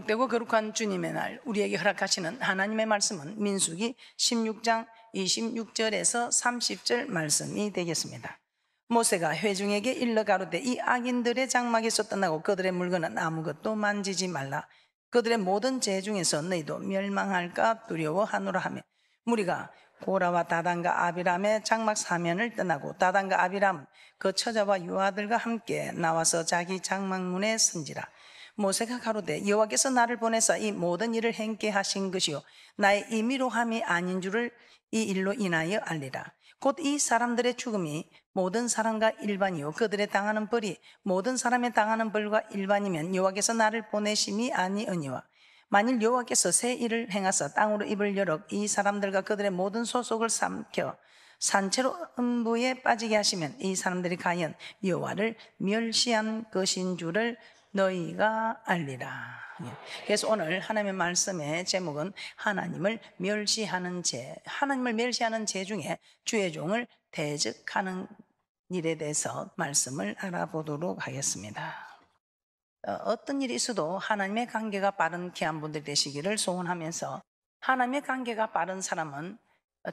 복되고 거룩한 주님의 날 우리에게 허락하시는 하나님의 말씀은 민수기 16장 26절에서 30절 말씀이 되겠습니다. 모세가 회중에게 일러 가로되 이 악인들의 장막에서 떠나고 그들의 물건은 아무것도 만지지 말라. 그들의 모든 죄 중에서 너희도 멸망할까 두려워하노라 하며 무리가 고라와 다단과 아비람의 장막 사면을 떠나고 다단과 아비람그 처자와 유아들과 함께 나와서 자기 장막문에 선지라. 모세가 가로되 여호와께서 나를 보내서이 모든 일을 행케 하신 것이요 나의 임의로 함이 아닌 줄을 이 일로 인하여 알리라 곧 이 사람들의 죽음이 모든 사람과 일반이요 그들의 당하는 벌이 모든 사람의 당하는 벌과 일반이면 여호와께서 나를 보내심이 아니으니와 만일 여호와께서 새 일을 행하사 땅으로 입을 열어 이 사람들과 그들의 모든 소속을 삼켜 산채로 음부에 빠지게 하시면 이 사람들이 과연 여호와를 멸시한 것인 줄을 너희가 알리라. 예. 그래서 오늘 하나님의 말씀의 제목은 하나님을 멸시하는 죄, 하나님을 멸시하는 죄 중에 주의 종을 대적하는 일에 대해서 말씀을 알아보도록 하겠습니다. 어, 어떤 일이 있어도 하나님의 관계가 빠른 귀한 분들 되시기를 소원하면서 하나님의 관계가 빠른 사람은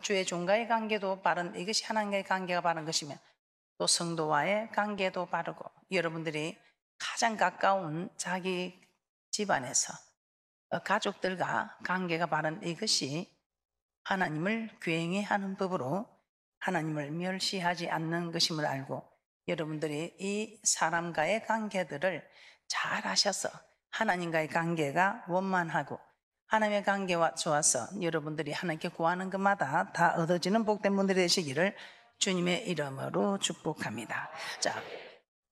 주의 종과의 관계도 빠른 이것이 하나님의 관계가 빠른 것이면 또 성도와의 관계도 빠르고 여러분들이 가장 가까운 자기 집안에서 어, 가족들과 관계가 바른 이것이 하나님을 괴행히 하는 법으로 하나님을 멸시하지 않는 것임을 알고 여러분들이 이 사람과의 관계들을 잘하셔서 하나님과의 관계가 원만하고 하나님의 관계와 좋아서 여러분들이 하나님께 구하는 것마다 다 얻어지는 복된 분들이 되시기를 주님의 이름으로 축복합니다. 자,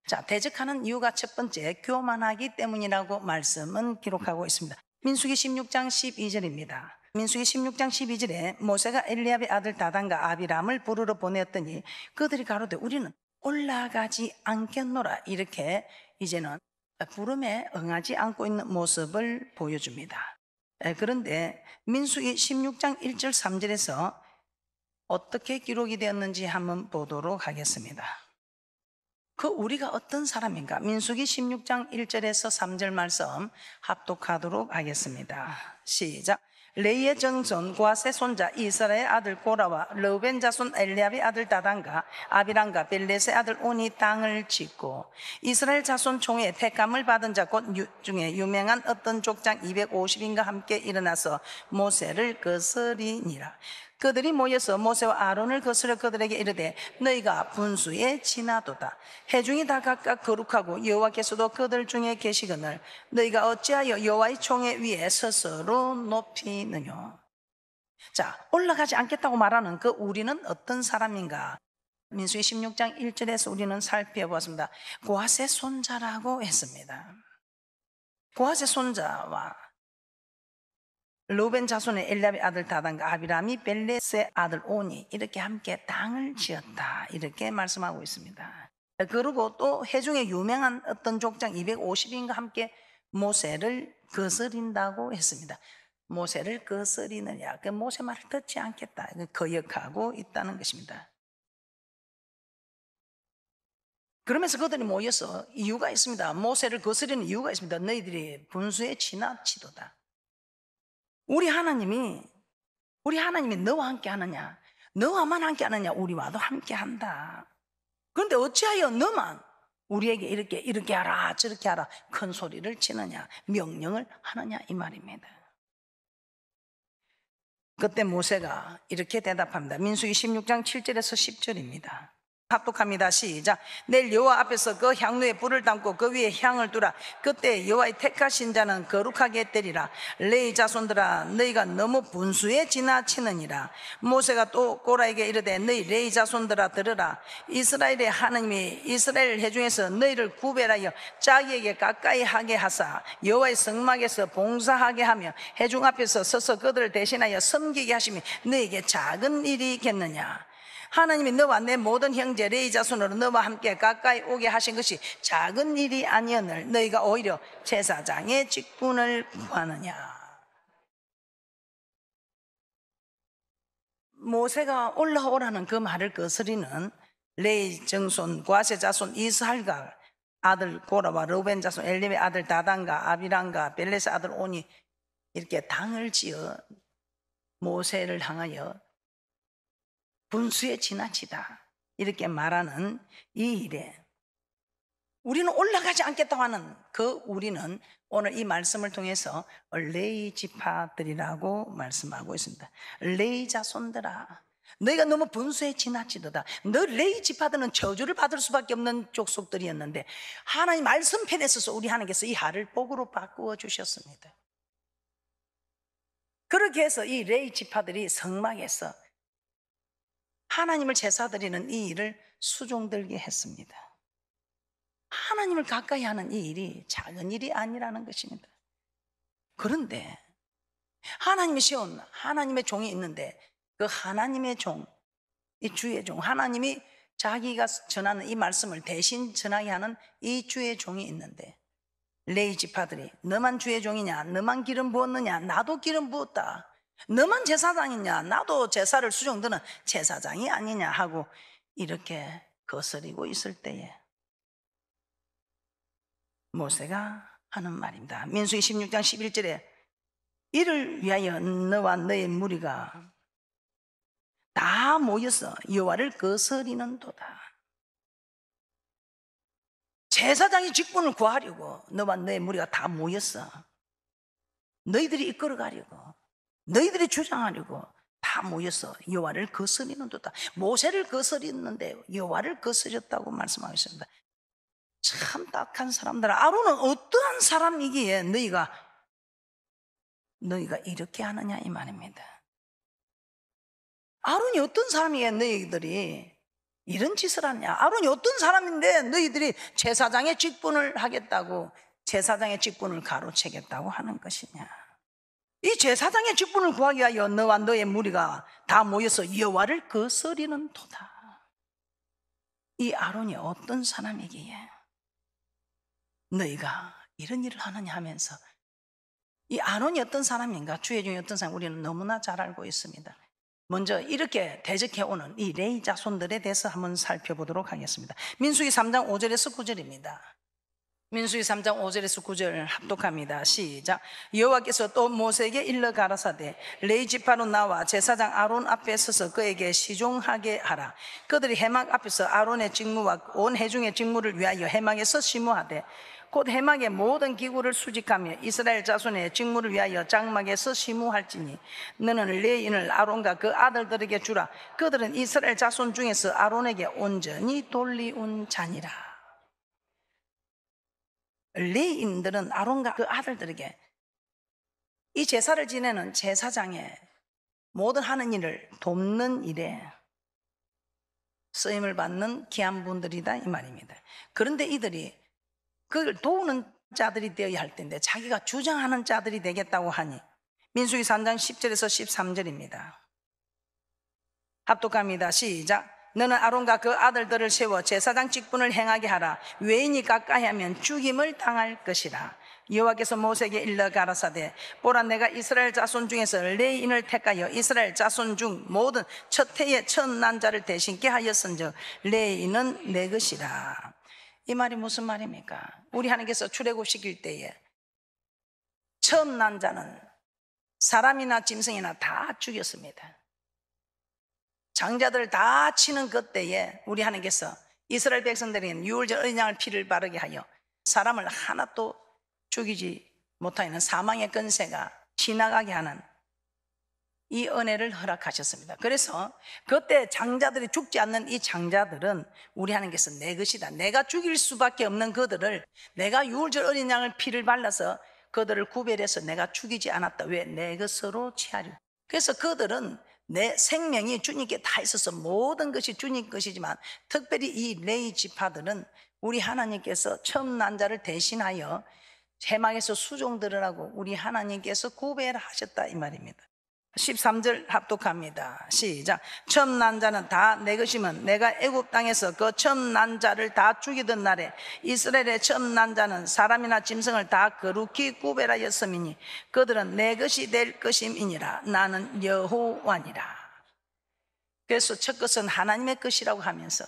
자, 대적하는 이유가 첫 번째 교만하기 때문이라고 말씀은 기록하고 있습니다. 민수기 16장 12절입니다. 민수기 16장 12절에 모세가 엘리압의 아들 다단과 아비람을 부르러 보내었더니 그들이 가로되 우리는 올라가지 않겠노라 이렇게 이제는 부름에 응하지 않고 있는 모습을 보여줍니다. 그런데 민수기 16장 1절 3절에서 어떻게 기록이 되었는지 한번 보도록 하겠습니다. 그 우리가 어떤 사람인가? 민수기 16장 1절에서 3절 말씀 합독하도록 하겠습니다. 시작. 레이의 정전과 세 손자 이스라엘 아들 고라와 르벤 자손 엘리압의 아들 다단과 아비랑과 벨렛의 아들 온이 땅을 짓고 이스라엘 자손 총의 택감을 받은 자 곧 중에 유명한 어떤 족장 250인과 함께 일어나서 모세를 거스리니라 그들이 모여서 모세와 아론을 거스려 그들에게 이르되 너희가 분수에 지나도다 해중이 다 각각 거룩하고 여호와께서도 그들 중에 계시거늘 너희가 어찌하여 여호와의 총에 위에 스스로 높이느냐 자 올라가지 않겠다고 말하는 그 우리는 어떤 사람인가 민수의 16장 1절에서 우리는 살펴보았습니다 고아세 손자라고 했습니다 고아세 손자와 로벤 자손의 엘리압의 아들 다단과 아비람이 벨레스의 아들 오니 이렇게 함께 당을 지었다 이렇게 말씀하고 있습니다. 그리고 또 해중에 유명한 어떤 족장 250인과 함께 모세를 거스린다고 했습니다. 모세를 거스리느냐 그 모세 말을 듣지 않겠다 거역하고 그 있다는 것입니다. 그러면서 그들이 모여서 이유가 있습니다. 모세를 거스리는 이유가 있습니다. 너희들이 분수에 지나치도다. 우리 하나님이 우리 하나님이 너와 함께 하느냐 너와만 함께 하느냐 우리와도 함께 한다 그런데 어찌하여 너만 우리에게 이렇게 이렇게 하라 저렇게 하라 큰 소리를 치느냐 명령을 하느냐 이 말입니다 그때 모세가 이렇게 대답합니다 민수2 6장 7절에서 10절입니다 합독합니다 시작 내일 여호와 앞에서 그 향로에 불을 담고 그 위에 향을 두라 그때 여호와의 택하신 자는 거룩하게 때리라 레이 자손들아 너희가 너무 분수에 지나치느니라 모세가 또고라에게 이르되 너희 레이 자손들아 들으라 이스라엘의 하느님이 이스라엘 해중에서 너희를 구별하여 자기에게 가까이 하게 하사 여호와의 성막에서 봉사하게 하며 해중 앞에서 서서 그들을 대신하여 섬기게 하심이 너에게 희 작은 일이겠느냐 하나님이 너와 내 모든 형제 레이 자손으로 너와 함께 가까이 오게 하신 것이 작은 일이 아니었늘 너희가 오히려 제사장의 직분을 구하느냐 모세가 올라오라는 그 말을 거스리는 레이 정손 과세 자손 이스할과 아들 고라와 르벤 자손 엘리의 아들 다단과 아비랑과 벨레스 아들 오니 이렇게 당을 지어 모세를 향하여 분수에 지나치다. 이렇게 말하는 이 일에 우리는 올라가지 않겠다고 하는 그 우리는 오늘 이 말씀을 통해서 레이 지파들이라고 말씀하고 있습니다. 레이 자손들아. 너희가 너무 분수에 지나치도다. 너 레이 지파들은 저주를 받을 수밖에 없는 족속들이었는데 하나님 말씀 편에 서서 우리 하나님께서 이 하를 복으로 바꾸어 주셨습니다. 그렇게 해서 이 레이 지파들이 성막에서 하나님을 제사드리는 이 일을 수종들게 했습니다. 하나님을 가까이 하는 이 일이 작은 일이 아니라는 것입니다. 그런데 하나님이 세운 하나님의 종이 있는데 그 하나님의 종, 이 주의 종, 하나님이 자기가 전하는 이 말씀을 대신 전하게 하는 이 주의 종이 있는데 레이 지파들이 너만 주의 종이냐 너만 기름 부었느냐 나도 기름 부었다 너만 제사장이냐? 나도 제사를 수정드는 제사장이 아니냐? 하고 이렇게 거스리고 있을 때에 모세가 하는 말입니다. 민수기 16장 11절에 이를 위하여 너와 너의 무리가 다 모여서 여호와를 거스리는 도다. 제사장의 직분을 구하려고 너와 너의 무리가 다 모였어. 너희들이 이끌어가려고 너희들이 주장하려고 다 모여서 여호와를 거스리는도다. 모세를 거스리는데 여호와를 거스렸다고 말씀하고 있습니다. 참 딱한 사람들 아론은 어떠한 사람이기에 너희가 너희가 이렇게 하느냐 이 말입니다. 아론이 어떤 사람이기에 너희들이 이런 짓을 하냐? 아론이 어떤 사람인데 너희들이 제사장의 직분을 하겠다고 제사장의 직분을 가로채겠다고 하는 것이냐? 이 제사장의 직분을 구하기 위하여 너와 너의 무리가 다 모여서 여호와를 거스리는 도다. 이 아론이 어떤 사람이기에 너희가 이런 일을 하느냐 하면서 이 아론이 어떤 사람인가 주의 중에 어떤 사람 우리는 너무나 잘 알고 있습니다. 먼저 이렇게 대적해 오는 이 레이 자손들에 대해서 한번 살펴보도록 하겠습니다. 민수기 3장 5절에서 9절입니다. 민수기 3장 5절에서 9절 합독합니다. 시작. 여호와께서 또 모세에게 일러 가라사대 레이지파로 나와 제사장 아론 앞에 서서 그에게 시종하게 하라. 그들이 해막 앞에서 아론의 직무와 온 해중의 직무를 위하여 해막에서 시무하되 곧 해막의 모든 기구를 수직하며 이스라엘 자손의 직무를 위하여 장막에서 시무할지니 너는 레인을 아론과 그 아들들에게 주라 그들은 이스라엘 자손 중에서 아론에게 온전히 돌리온 자니라 레인들은 아론과 그 아들들에게 이 제사를 지내는 제사장의 모든 하는 일을 돕는 일에 쓰임을 받는 귀한 분들이다 이 말입니다. 그런데 이들이 그걸 도우는 자들이 되어야 할 텐데 자기가 주장하는 자들이 되겠다고 하니 민수기 3장 10절에서 13절입니다. 합독합니다. 시작. 너는 아론과 그 아들들을 세워 제사장 직분을 행하게 하라. 외인이 가까이 하면 죽임을 당할 것이라. 여호와께서 모세에게 일러 가라사대 보라 내가 이스라엘 자손 중에서 레인을 택하여 이스라엘 자손 중 모든 첫 해에 첫난 자를 대신케 하였은즉 레인은 내 것이라 이 말이 무슨 말입니까? 우리 하나님께서 출애굽 시킬 때에 첫음난 자는 사람이나 짐승이나 다 죽였습니다 장자들다 치는 그때에 우리 하나님께서 이스라엘 백성들에게는 유월절 언양을 피를 바르게 하여 사람을 하나도 죽이지 못하는 사망의 근세가 지나가게 하는 이 은혜를 허락하셨습니다. 그래서 그때 장자들이 죽지 않는 이 장자들은 우리 하나님께서 내 것이다. 내가 죽일 수밖에 없는 그들을 내가 유월절 어린 양을 피를 발라서 그들을 구별해서 내가 죽이지 않았다. 왜? 내 것으로 취하려. 그래서 그들은 내 생명이 주님께 다 있어서 모든 것이 주님 것이지만 특별히 이 레이 지파들은 우리 하나님께서 처음 난 자를 대신하여 해망에서 수종 들으라고 우리 하나님께서 구별하셨다 이 말입니다. 13절 합독합니다. 시작. 처음 난 자는 다 내 것이면 내가 애굽 땅에서 그 처음 난 자를 다 죽이던 날에 이스라엘의 처음 난 자는 사람이나 짐승을 다 거룩히 구별하였음이니 그들은 내 것이 될 것임이니라 나는 여호와니라. 그래서 첫 것은 하나님의 것이라고 하면서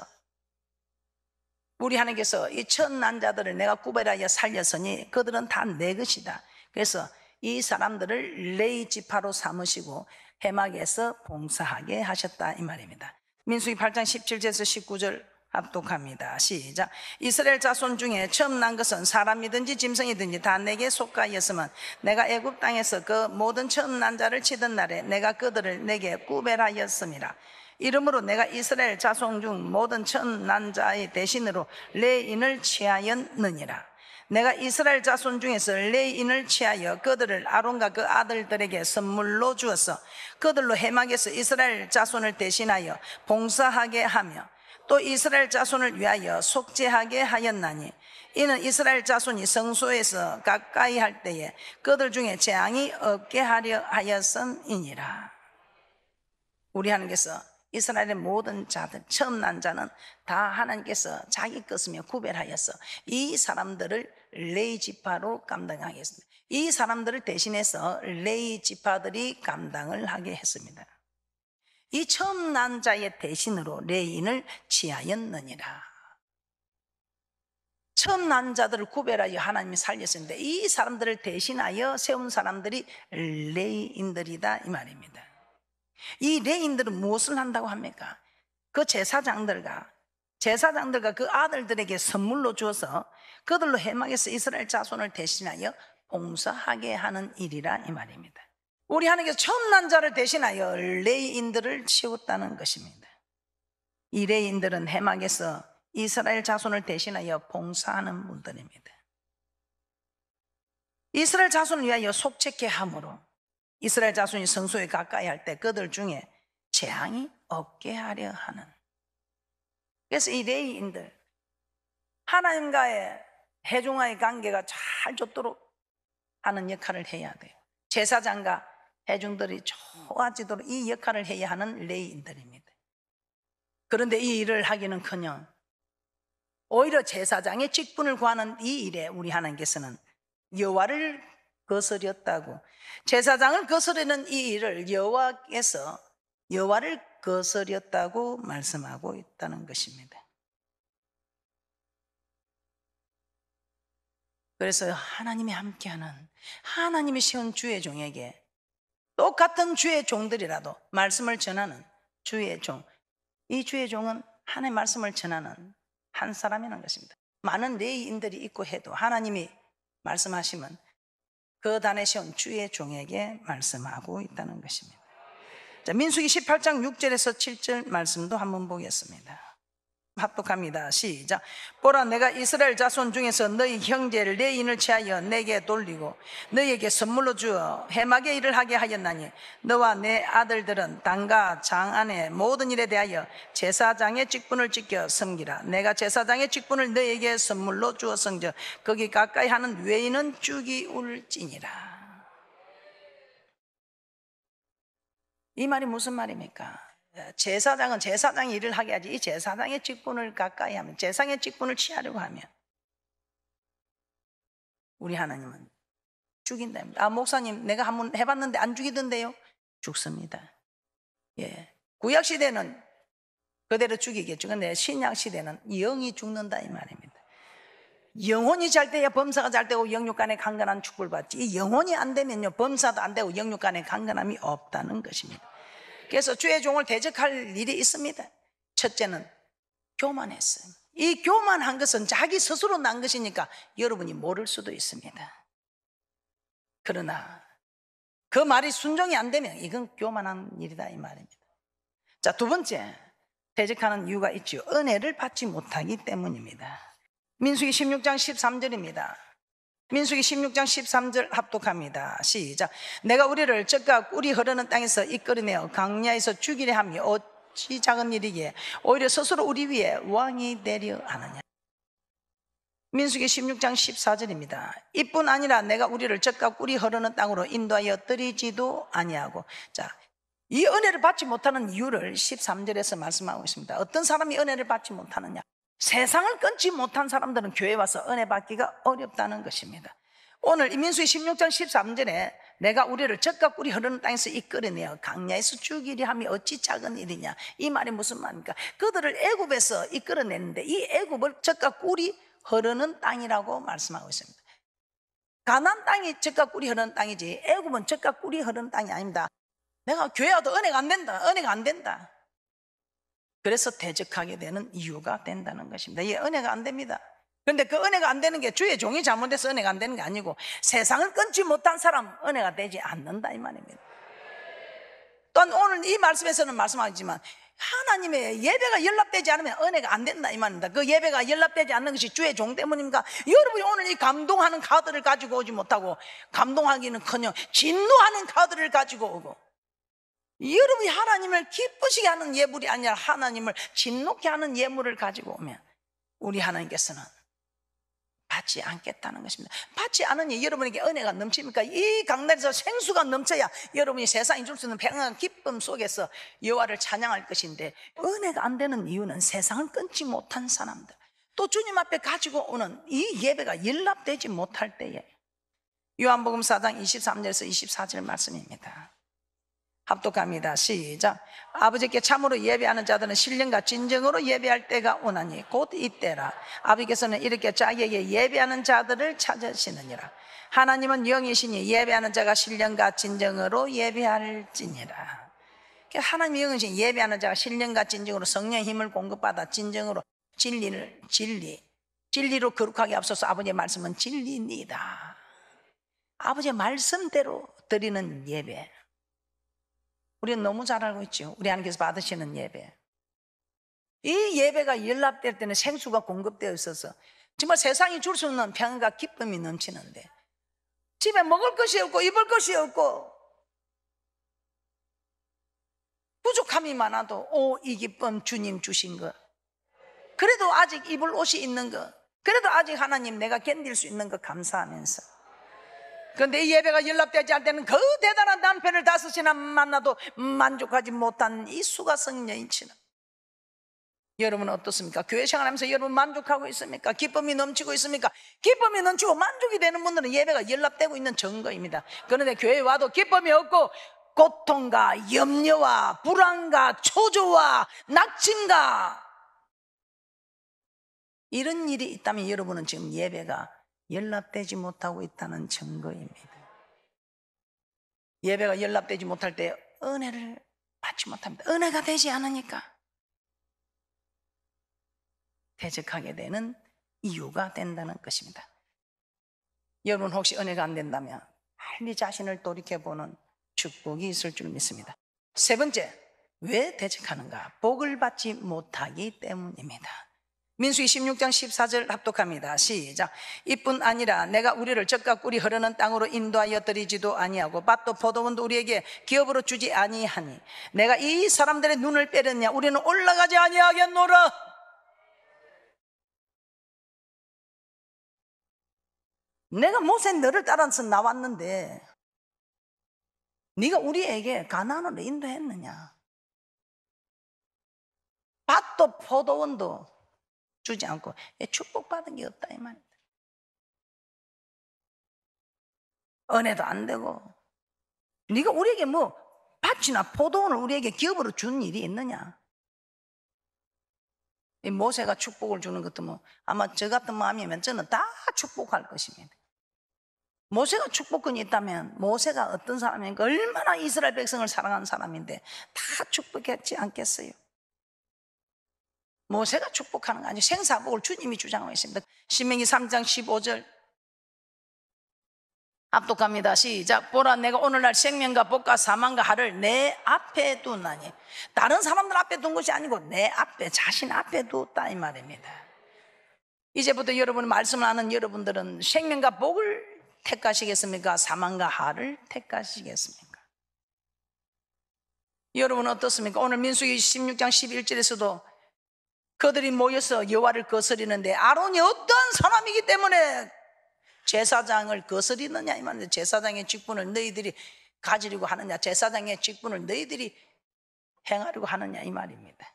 우리 하나님께서 이 처음 난 자들을 내가 구별하여 살렸으니 그들은 다 내 것이다. 그래서 이 사람들을 레이 지파로 삼으시고 해막에서 봉사하게 하셨다 이 말입니다. 민수기 8장 17절에서 19절 압독합니다. 시작. 이스라엘 자손 중에 처음 난 것은 사람이든지 짐승이든지 다 내게 속하였으면 내가 애굽 땅에서 그 모든 처음 난 자를 치던 날에 내가 그들을 내게 구별하였음이라. 이름으로 내가 이스라엘 자손 중 모든 처음 난 자의 대신으로 레인을 취하였느니라. 내가 이스라엘 자손 중에서 레인을 취하여 그들을 아론과 그 아들들에게 선물로 주어서 그들로 해막에서 이스라엘 자손을 대신하여 봉사하게 하며 또 이스라엘 자손을 위하여 속죄하게 하였나니 이는 이스라엘 자손이 성소에서 가까이 할 때에 그들 중에 재앙이 없게 하려 하였음이니라 우리 하나께서 이스라엘의 모든 자들 처음 난 자는 다 하나님께서 자기 것으며 구별하여서 이 사람들을 레이 지파로 감당하게 했습니다. 이 사람들을 대신해서 레이 지파들이 감당을 하게 했습니다. 이 처음 난 자의 대신으로 레인을 지하였느니라. 처음 난 자들을 구별하여 하나님이 살렸었는데 이 사람들을 대신하여 세운 사람들이 레인들이다이 말입니다. 이 레인들은 무엇을 한다고 합니까? 그 제사장들과 제사장들과 그 아들들에게 선물로 주어서 그들로 해막에서 이스라엘 자손을 대신하여 봉사하게 하는 일이라 이 말입니다. 우리 하나님께서 처난 자를 대신하여 레인들을 치웠다는 것입니다. 이레인들은 해막에서 이스라엘 자손을 대신하여 봉사하는 분들입니다. 이스라엘 자손을 위하여 속죄케 함으로 이스라엘 자손이 성소에 가까이 할 때 그들 중에 재앙이 없게 하려 하는. 그래서 이 레이인들, 하나님과의 해중와의 관계가 잘 좋도록 하는 역할을 해야 돼요. 제사장과 해중들이 좋아지도록 이 역할을 해야 하는 레이인들입니다. 그런데 이 일을 하기는 커녕 오히려 제사장의 직분을 구하는 이 일에 우리 하나님께서는 여와를 거스렸다고. 제사장을 거스르는 이 일을 여호와께서 여호와를 거스렸다고 말씀하고 있다는 것입니다. 그래서 하나님이 함께하는 하나님이 세운 주의 종에게 똑같은 주의 종들이라도 말씀을 전하는 주의 종. 이 주의 종은 하나님의 말씀을 전하는 한 사람이라는 것입니다. 많은 레인들이 있고 해도 하나님이 말씀하시면 그 다네시온 주의 종에게 말씀하고 있다는 것입니다. 자, 민수기 18장 6절에서 7절 말씀도 한번 보겠습니다. 합독합니다. 시작. 보라, 내가 이스라엘 자손 중에서 너희 형제를 내 인을 취하여 내게 돌리고 너희에게 선물로 주어 해막의 일을 하게 하였나니 너와 내 아들들은 당과 장 안에 모든 일에 대하여 제사장의 직분을 지켜 섬기라. 내가 제사장의 직분을 너희에게 선물로 주어 성저 거기 가까이 하는 외인은 죽이 울지니라. 이 말이 무슨 말입니까? 어, 제사장은 제사장 일을 하게 하지 이 제사장의 직분을 가까이 하면 제사장의 직분을 취하려고 하면 우리 하나님은 죽인답니다. 아 목사님 내가 한번 해봤는데 안 죽이던데요? 죽습니다. 예 구약 시대는 그대로 죽이겠죠. 근데 신약 시대는 영이 죽는다 이 말입니다. 영혼이 잘 돼야 범사가 잘 되고 영육간에 강간한 축복을 받지. 이 영혼이 안 되면요 범사도 안 되고 영육간에 강간함이 없다는 것입니다. 그래서 주의 종을 대적할 일이 있습니다. 첫째는 교만했어요. 이 교만한 것은 자기 스스로 난 것이니까 여러분이 모를 수도 있습니다. 그러나 그 말이 순종이 안 되면 이건 교만한 일이다 이 말입니다. 자, 두 번째. 대적하는 이유가 있죠 은혜를 받지 못하기 때문입니다. 민수기 16장 13절입니다. 민숙이 16장 13절 합독합니다. 시작. 내가 우리를 적과 꿀이 흐르는 땅에서 이끌어내어 강야에서 죽이려 함이 어찌 작은 일이기에 오히려 스스로 우리 위에 왕이 되려 하느냐. 민숙이 16장 14절입니다. 이뿐 아니라 내가 우리를 적과 꿀이 흐르는 땅으로 인도하여 떨리지도 아니하고. 자, 이 은혜를 받지 못하는 이유를 13절에서 말씀하고 있습니다. 어떤 사람이 은혜를 받지 못하느냐? 세상을 끊지 못한 사람들은 교회 와서 은혜 받기가 어렵다는 것입니다. 오늘 민수의 16장 13절에 내가 우리를 적과 꿀이 흐르는 땅에서 이끌으며 강야에서 죽이리 하며 어찌 작은 일이냐 이 말이 무슨 말입니까? 그들을 애굽에서 이끌어냈는데 이 애굽을 적과 꿀이 흐르는 땅이라고 말씀하고 있습니다. 가난 땅이 적과 꿀이 흐르는 땅이지 애굽은 적과 꿀이 흐르는 땅이 아닙니다. 내가 교회 와도 은혜가 안 된다. 은혜가 안 된다. 그래서 대적하게 되는 이유가 된다는 것입니다. 이 은혜가 안 됩니다. 근데 그 은혜가 안 되는 게 주의 종이 잘못해서 은혜가 안 되는 게 아니고 세상을 끊지 못한 사람 은혜가 되지 않는다 이 말입니다. 또한 오늘 이 말씀에서는 말씀하지만 하나님의 예배가 연락되지 않으면 은혜가 안 된다 이 말입니다. 그 예배가 연락되지 않는 것이 주의 종 때문입니까? 여러분이 오늘 이 감동하는 카드를 가지고 오지 못하고 감동하기는커녕 진노하는 카드를 가지고 오고 여러분이 하나님을 기쁘시게 하는 예물이 아니라 하나님을 진노케 하는 예물을 가지고 오면 우리 하나님께서는 받지 않겠다는 것입니다. 받지 않으니 여러분에게 은혜가 넘칩니까? 이 강단에서 생수가 넘쳐야 여러분이 세상에줄 수 있는 평안 기쁨 속에서 여호와를 찬양할 것인데 은혜가 안 되는 이유는 세상을 끊지 못한 사람들 또 주님 앞에 가지고 오는 이 예배가 연락되지 못할 때에 요한복음 4장 23절에서 24절 말씀입니다. 합독합니다. 시작. 아버지께 참으로 예배하는 자들은 신령과 진정으로 예배할 때가 오나니 곧 이때라. 아버지께서는 이렇게 자기에게 예배하는 자들을 찾으시느니라. 하나님은 영이시니 예배하는 자가 신령과 진정으로 예배할지니라. 하나님의 영이신 예배하는 자가 신령과 진정으로 성령 힘을 공급받아 진정으로 진리를 진리 진리로 거룩하게 앞서서 아버지의 말씀은 진리입니다. 아버지의 말씀대로 드리는 예배. 우리는 너무 잘 알고 있죠. 우리 하나님께서 받으시는 예배. 이 예배가 연락될 때는 생수가 공급되어 있어서 정말 세상이 줄 수 없는 평안과 기쁨이 넘치는데 집에 먹을 것이 없고 입을 것이 없고 부족함이 많아도 오 이 기쁨 주님 주신 것 그래도 아직 입을 옷이 있는 것 그래도 아직 하나님 내가 견딜 수 있는 것 감사하면서 그런데 이 예배가 연락되지 않을 때는 그 대단한 남편을 다섯이나 만나도 만족하지 못한 이 수가 성녀인치는 여러분은 어떻습니까? 교회 생활하면서 여러분 만족하고 있습니까? 기쁨이 넘치고 있습니까? 기쁨이 넘치고 만족이 되는 분들은 예배가 연락되고 있는 증거입니다. 그런데 교회에 와도 기쁨이 없고 고통과 염려와 불안과 초조와 낙진과 이런 일이 있다면 여러분은 지금 예배가 연락되지 못하고 있다는 증거입니다. 예배가 연락되지 못할 때 은혜를 받지 못합니다. 은혜가 되지 않으니까 대적하게 되는 이유가 된다는 것입니다. 여러분 혹시 은혜가 안 된다면 빨리 자신을 돌이켜보는 축복이 있을 줄 믿습니다. 세 번째, 왜 대적하는가? 복을 받지 못하기 때문입니다. 민수기 16장 14절 합독합니다. 시작. 이뿐 아니라 내가 우리를 적과 꿀이 흐르는 땅으로 인도하여들이지도 아니하고 밭도 포도원도 우리에게 기업으로 주지 아니하니 내가 이 사람들의 눈을 빼렸냐 우리는 올라가지 아니하겠노라. 내가 모세 너를 따라서 나왔는데 네가 우리에게 가난으로 인도했느냐? 밭도 포도원도 주지 않고 축복받은 게 없다 이 말입니다. 은혜도 안 되고 네가 우리에게 뭐 밭이나 포도원을 우리에게 기업으로 준 일이 있느냐? 이 모세가 축복을 주는 것도 뭐 아마 저 같은 마음이면 저는 다 축복할 것입니다. 모세가 축복권이 있다면 모세가 어떤 사람인가 얼마나 이스라엘 백성을 사랑한 사람인데 다 축복했지 않겠어요? 모세가 축복하는 거 아니에요. 생사복을 주님이 주장하고 있습니다. 신명기 3장 15절. 압독합니다. 시작. 보라, 내가 오늘날 생명과 복과 사망과 하를 내 앞에 두나니. 다른 사람들 앞에 둔 것이 아니고 내 앞에, 자신 앞에 두었다. 이 말입니다. 이제부터 여러분 말씀을 하는 여러분들은 생명과 복을 택하시겠습니까? 사망과 하를 택하시겠습니까? 여러분 어떻습니까? 오늘 민수기 16장 11절에서도 그들이 모여서 여호와를 거스리는데 아론이 어떤 사람이기 때문에 제사장을 거스리느냐 이 말인데 제사장의 직분을 너희들이 가지려고 하느냐 제사장의 직분을 너희들이 행하려고 하느냐 이 말입니다.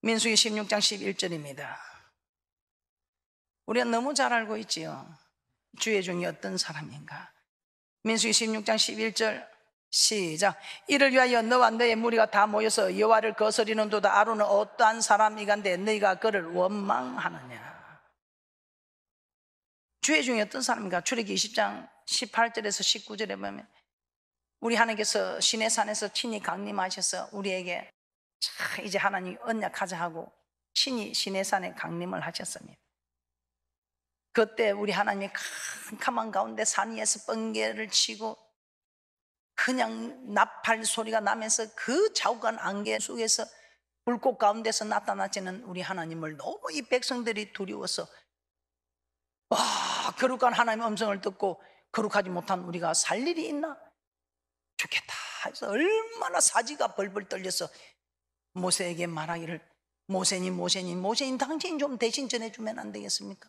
민수기 16장 11절입니다. 우리가 너무 잘 알고 있지요. 주의 중이 어떤 사람인가. 민수기 16장 11절 시작. 이를 위하여 너와 너의 무리가 다 모여서 여호와를 거스리는도다 아론은 어떠한 사람이간데 너희가 그를 원망하느냐. 주의 중에 어떤 사람인가? 출애기 20장 18절에서 19절에 보면 우리 하나님께서 시내산에서 친히 강림하셔서 우리에게 자 이제 하나님 언약하자 하고 친히 시내산에 강림을 하셨습니다. 그때 우리 하나님이 캄캄한 가운데 산 위에서 번개를 치고 그냥 나팔 소리가 나면서 그 자욱한 안개 속에서 불꽃 가운데서 나타나지는 우리 하나님을 너무 이 백성들이 두려워서 와 거룩한 하나님의 음성을 듣고 거룩하지 못한 우리가 살 일이 있나 죽겠다 해서 얼마나 사지가 벌벌 떨려서 모세에게 말하기를 모세님 모세님 모세님 당신 좀 대신 전해주면 안 되겠습니까?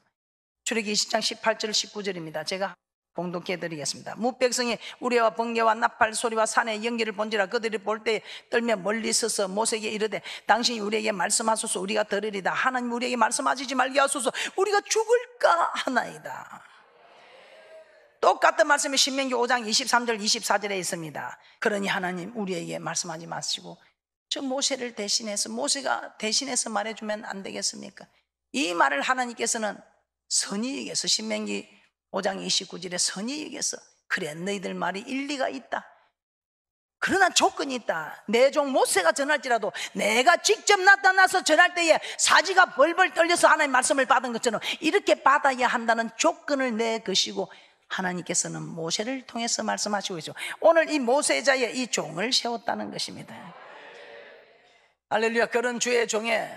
출애기 20장 18절 19절입니다 제가 공동해 드리겠습니다. 무백성이 우리와 번개와 나팔 소리와 산의 연기를 본지라 그들이 볼 때 떨며 멀리 서서 모세에게 이르되 당신이 우리에게 말씀하소서 우리가 들으리다. 하나님 우리에게 말씀하시지 말게 하소서 우리가 죽을까 하나이다. 똑같은 말씀이 신명기 5장 23절 24절에 있습니다. 그러니 하나님 우리에게 말씀하지 마시고 저 모세를 대신해서 모세가 대신해서 말해주면 안 되겠습니까? 이 말을 하나님께서는 선의에게서 신명기 5장 29절에 선이 얘기했어. 그래 너희들 말이 일리가 있다. 그러나 조건이 있다. 내 종 모세가 전할지라도 내가 직접 나타나서 전할 때에 사지가 벌벌 떨려서 하나님 말씀을 받은 것처럼 이렇게 받아야 한다는 조건을 내 것이고 하나님께서는 모세를 통해서 말씀하시고 있죠. 오늘 이 모세자의 이 종을 세웠다는 것입니다. 할렐루야. 그런 주의 종에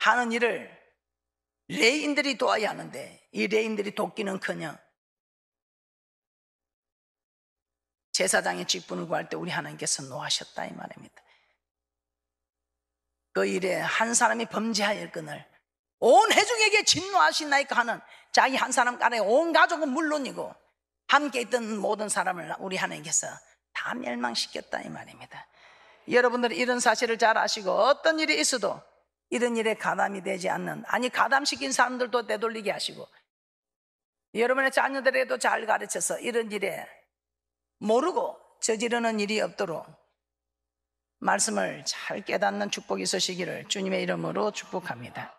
하는 일을 레인들이 도와야 하는데 이레인들이 돕기는커녕 제사장의 직분을 구할 때 우리 하나님께서 노하셨다 이 말입니다. 그 일에 한 사람이 범죄하였건을 온해중에게 진노하신다니까 하는 자기 한 사람 간에 온 가족은 물론이고 함께 있던 모든 사람을 우리 하나님께서 다 멸망시켰다 이 말입니다. 여러분들 이런 사실을 잘 아시고 어떤 일이 있어도 이런 일에 가담이 되지 않는 아니 가담시킨 사람들도 되돌리게 하시고 여러분의 자녀들에게도 잘 가르쳐서 이런 일에 모르고 저지르는 일이 없도록 말씀을 잘 깨닫는 축복이 있으시기를 주님의 이름으로 축복합니다.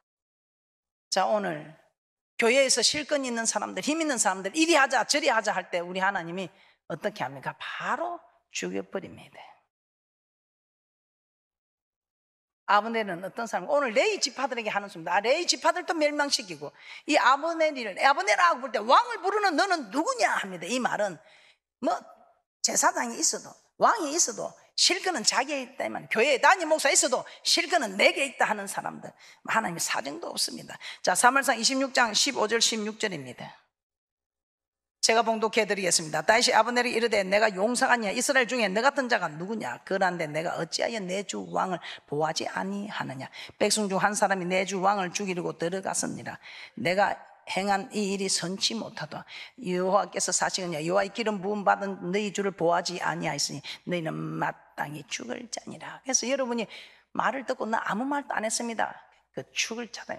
자, 오늘 교회에서 실권 있는 사람들, 힘 있는 사람들, 이리 하자, 저리 하자 할 때 우리 하나님이 어떻게 합니까? 바로 죽여버립니다. 아브넬은 어떤 사람? 오늘 레이 지파들에게 하는 소입니다. 아, 레이 지파들도 멸망시키고 이아브넬이를아브넬하고볼 때 왕을 부르는 너는 누구냐 합니다. 이 말은 뭐 제사장이 있어도 왕이 있어도 실근은 자기에 있다면 교회에 단임 목사 있어도 실근은 내게 있다 하는 사람들 하나님의 사정도 없습니다. 자, 사월상 26장 15절 16절입니다. 제가 봉독해드리겠습니다. 다시 아브넬이 이르되 내가 용사가냐 이스라엘 중에 너 같은 자가 누구냐 그런데 내가 어찌하여 내 주 왕을 보하지 아니하느냐 백성 중 한 사람이 내 주 왕을 죽이려고 들어갔습니다. 내가 행한 이 일이 선치 못하다. 여호와께서 사시느냐 여호와의 기름 부음 받은 너희 주를 보하지 아니하였으니 너희는 마땅히 죽을 자니라. 그래서 여러분이 말을 듣고 나 아무 말도 안 했습니다. 그 죽을 자다.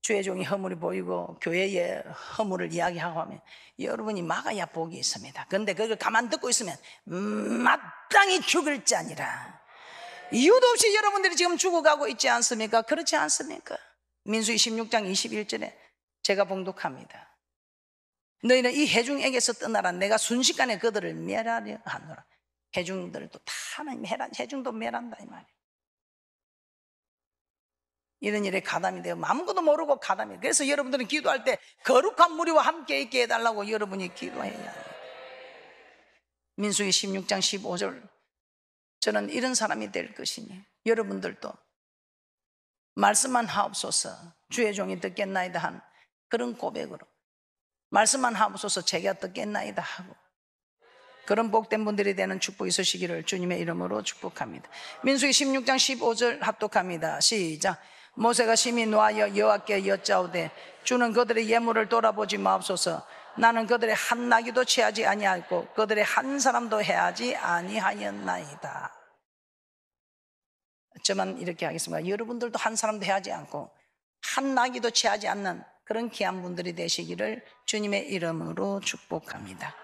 주의 종이 허물이 보이고 교회의 허물을 이야기하고 하면 여러분이 막아야 복이 있습니다. 근데 그걸 가만 듣고 있으면 마땅히 죽을 자니라. 이유도 없이 여러분들이 지금 죽어가고 있지 않습니까? 그렇지 않습니까? 민수 26장 21절에 제가 봉독합니다. 너희는 이 해중에게서 떠나라. 내가 순식간에 그들을 멸하려 하노라. 해중들도 다 하나님 해란 해중도 멸한다 이 말이에요. 이런 일에 가담이 되요 아무것도 모르고 가담이. 그래서 여러분들은 기도할 때 거룩한 무리와 함께 있게 해달라고 여러분이 기도해야 해요. 민수의 16장 15절. 저는 이런 사람이 될 것이니 여러분들도 말씀만 하옵소서 주의 종이 듣겠나이다 한 그런 고백으로 말씀만 하옵소서 제가 듣겠나이다 하고 그런 복된 분들이 되는 축복이 있으시기를 주님의 이름으로 축복합니다. 민수의 16장 15절 합독합니다. 시작. 모세가 심히 놓아여 여호와께 여짜오되 주는 그들의 예물을 돌아보지 마옵소서 나는 그들의 한 나귀도 취하지 아니하고 그들의 한 사람도 해하지 아니하였나이다 저만 이렇게 하겠습니다 여러분들도 한 사람도 해하지 않고 한 나귀도 취하지 않는 그런 귀한 분들이 되시기를 주님의 이름으로 축복합니다